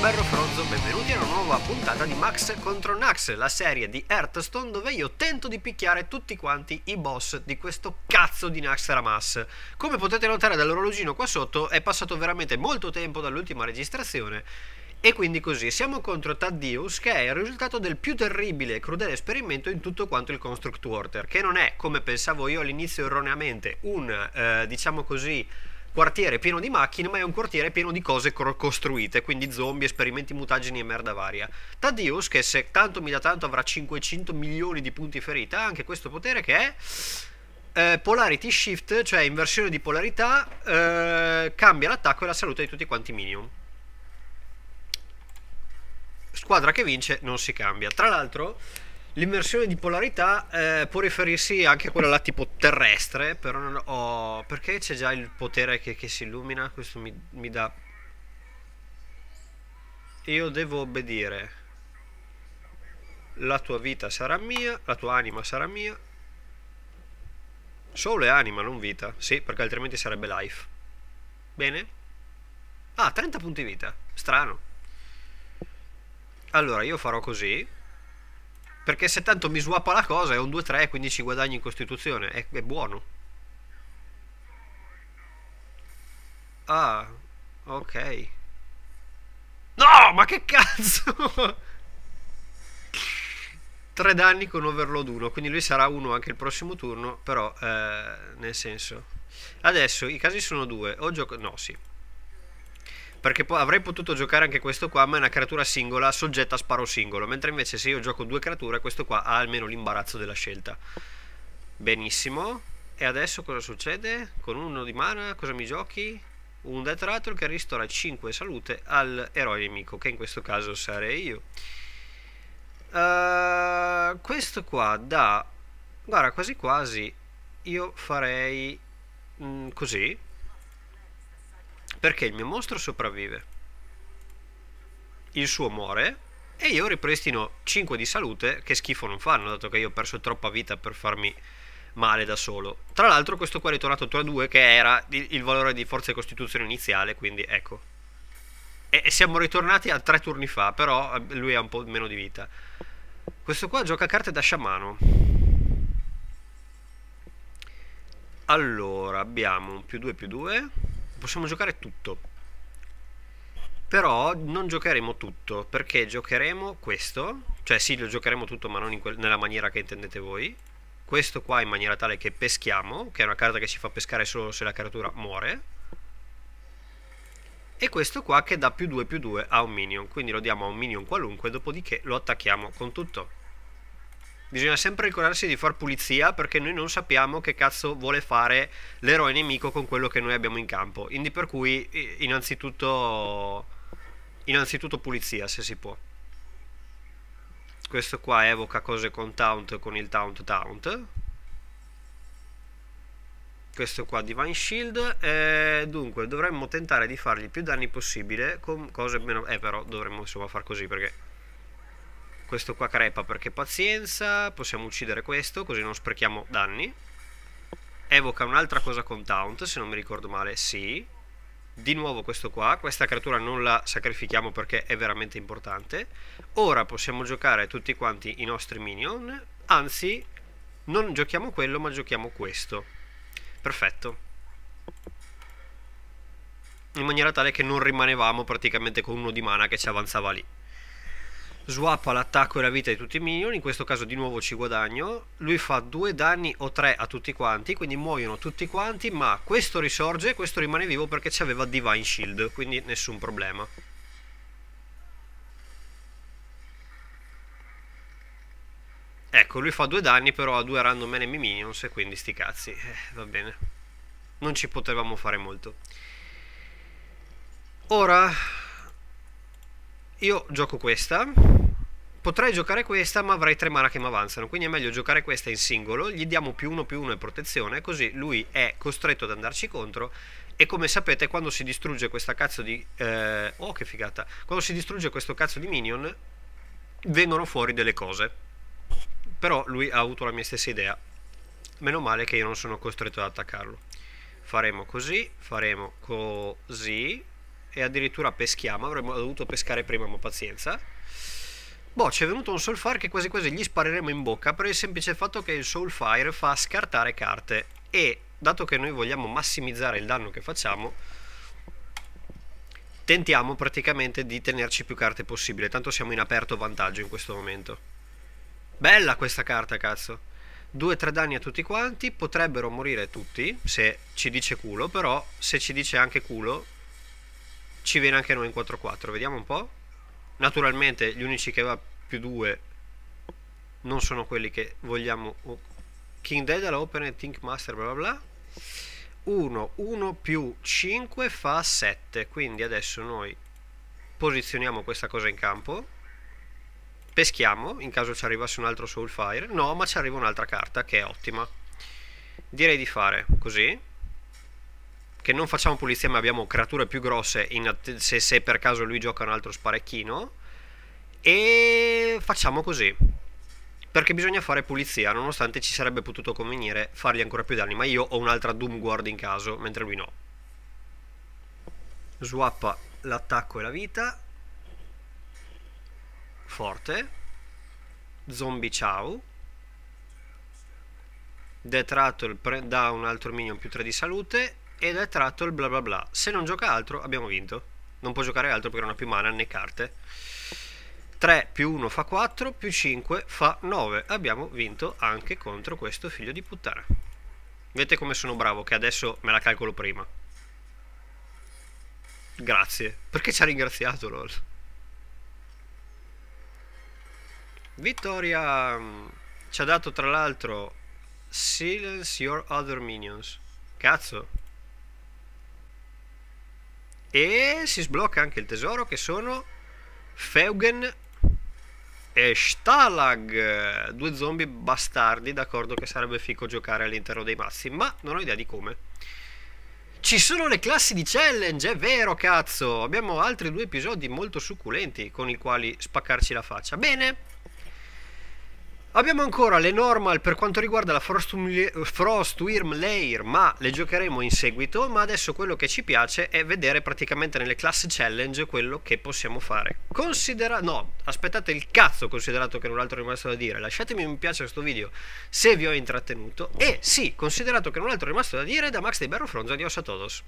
Barro Fronzo, benvenuti a una nuova puntata di Max contro Nax, la serie di Hearthstone dove io tento di picchiare tutti quanti i boss di questo cazzo di Nax Ramas. Come potete notare dall'orologino qua sotto è passato veramente molto tempo dall'ultima registrazione e quindi così siamo contro Taddeus che è il risultato del più terribile e crudele esperimento in tutto quanto il Construct Water, che non è, come pensavo io all'inizio erroneamente, un, eh, diciamo così, quartiere pieno di macchine, ma è un quartiere pieno di cose costruite, quindi zombie, esperimenti mutageni e merda varia. Taddeus, che se tanto mi da tanto avrà 500 milioni di punti ferita, ha anche questo potere che è... Eh, polarity Shift, cioè inversione di polarità, eh, cambia l'attacco e la salute di tutti quanti minion. Squadra che vince non si cambia. Tra l'altro, L'immersione di polarità eh, può riferirsi anche a quella là tipo terrestre, però non ho... Perché c'è già il potere che, che si illumina? Questo mi, mi dà... Io devo obbedire. La tua vita sarà mia, la tua anima sarà mia. Solo è anima, non vita. Sì, perché altrimenti sarebbe life. Bene? Ah, 30 punti vita. Strano. Allora, io farò così. Perché se tanto mi swappa la cosa è un 2-3 quindi ci guadagni in costituzione. È, è buono. Ah, ok. No, ma che cazzo! Tre danni con overload 1, quindi lui sarà 1 anche il prossimo turno, però eh, nel senso... Adesso i casi sono due, o gioco... no sì, perché po avrei potuto giocare anche questo qua, ma è una creatura singola soggetta a sparo singolo. Mentre invece se io gioco due creature, questo qua ha almeno l'imbarazzo della scelta. Benissimo. E adesso cosa succede? Con uno di mana cosa mi giochi? Un Death Rattle che ristora 5 salute al eroe nemico, che in questo caso sarei io. Uh, questo qua da... Guarda, quasi quasi io farei mh, mm, così perché il mio mostro sopravvive, il suo muore e io ripristino 5 di salute che schifo non fanno, dato che io ho perso troppa vita per farmi male da solo. Tra l'altro questo qua è ritornato 3-2 che era il valore di forza e costituzione iniziale, quindi ecco. E siamo ritornati a 3 turni fa, però eh, lui ha un po' meno di vita. Questo qua gioca carte da sciamano. Allora, abbiamo un più 2 più 2 possiamo giocare tutto. Però non giocheremo tutto, perché giocheremo questo, cioè sì lo giocheremo tutto ma non nella maniera che intendete voi. Questo qua in maniera tale che peschiamo, che è una carta che si fa pescare solo se la creatura muore. E questo qua che dà più 2 più 2 a un minion, quindi lo diamo a un minion qualunque, dopodiché lo attacchiamo con tutto. Bisogna sempre ricordarsi di far pulizia perché noi non sappiamo che cazzo vuole fare l'eroe nemico con quello che noi abbiamo in campo. Quindi per cui innanzitutto, innanzitutto pulizia se si può. Questo qua evoca cose con taunt con il taunt taunt. Questo qua Divine Shield. Eh, dunque dovremmo tentare di fargli più danni possibile con cose meno... Eh però dovremmo insomma far così perché questo qua crepa perché pazienza, possiamo uccidere questo così non sprechiamo danni. Evoca un'altra cosa con taunt, se non mi ricordo male, sì. Di nuovo questo qua, questa creatura non la sacrifichiamo perché è veramente importante. Ora possiamo giocare tutti quanti i nostri minion, anzi non giochiamo quello ma giochiamo questo. Perfetto in maniera tale che non rimanevamo praticamente con uno di mana che ci avanzava lì swappa l'attacco e la vita di tutti i minion, in questo caso di nuovo ci guadagno, lui fa due danni o tre a tutti quanti, quindi muoiono tutti quanti, ma questo risorge, e questo rimane vivo perché ci aveva Divine Shield, quindi nessun problema. Ecco, lui fa due danni però ha due random enemy minions e quindi sti cazzi, eh, va bene. Non ci potevamo fare molto. Ora, io gioco questa potrei giocare questa ma avrei tre mana che mi avanzano, quindi è meglio giocare questa in singolo, gli diamo più uno più uno e protezione, così lui è costretto ad andarci contro e come sapete quando si distrugge questa cazzo di... Eh, oh che figata! Quando si distrugge questo cazzo di minion vengono fuori delle cose. Però lui ha avuto la mia stessa idea. Meno male che io non sono costretto ad attaccarlo. Faremo così, faremo così e addirittura peschiamo, avremmo dovuto pescare prima ma pazienza Boh, ci è venuto un Soulfire che quasi quasi gli spareremo in bocca per il semplice fatto che il Soulfire fa scartare carte e, dato che noi vogliamo massimizzare il danno che facciamo, tentiamo praticamente di tenerci più carte possibile, tanto siamo in aperto vantaggio in questo momento. Bella questa carta, cazzo! 2-3 danni a tutti quanti, potrebbero morire tutti, se ci dice culo, però se ci dice anche culo, ci viene anche noi in 4-4, vediamo un po'. Naturalmente gli unici che va più 2 non sono quelli che vogliamo. King Dedala, Open e Think Master, bla bla bla. 1, 1 più 5 fa 7, quindi adesso noi posizioniamo questa cosa in campo, peschiamo, in caso ci arrivasse un altro Soulfire, no ma ci arriva un'altra carta che è ottima. Direi di fare così, che non facciamo pulizia ma abbiamo creature più grosse se, se per caso lui gioca un altro sparecchino e facciamo così perché bisogna fare pulizia nonostante ci sarebbe potuto convenire fargli ancora più danni ma io ho un'altra Doom Guard in caso mentre lui no swappa l'attacco e la vita forte zombie ciao Death Rattle dà un altro minion più 3 di salute ed è tratto il bla bla bla. Se non gioca altro abbiamo vinto. Non può giocare altro perché non ha più mana né carte. 3 più 1 fa 4, più 5 fa 9. Abbiamo vinto anche contro questo figlio di puttana. Vedete come sono bravo che adesso me la calcolo prima. Grazie. Perché ci ha ringraziato LOL? Vittoria mm, ci ha dato tra l'altro Silence Your Other Minions. Cazzo. E si sblocca anche il tesoro che sono Feugen e Stalag, due zombie bastardi, d'accordo che sarebbe fico giocare all'interno dei mazzi, ma non ho idea di come. Ci sono le classi di challenge, è vero cazzo! Abbiamo altri due episodi molto succulenti con i quali spaccarci la faccia. Bene, Abbiamo ancora le normal per quanto riguarda la Frostwyrm Layer, ma le giocheremo in seguito, ma adesso quello che ci piace è vedere praticamente nelle class challenge quello che possiamo fare. Considera... no, aspettate il cazzo considerato che null'altro è rimasto da dire, lasciatemi un piace a questo video se vi ho intrattenuto, e sì, considerato che null'altro è rimasto da dire, da Max dei Berro Fronza, adios a todos.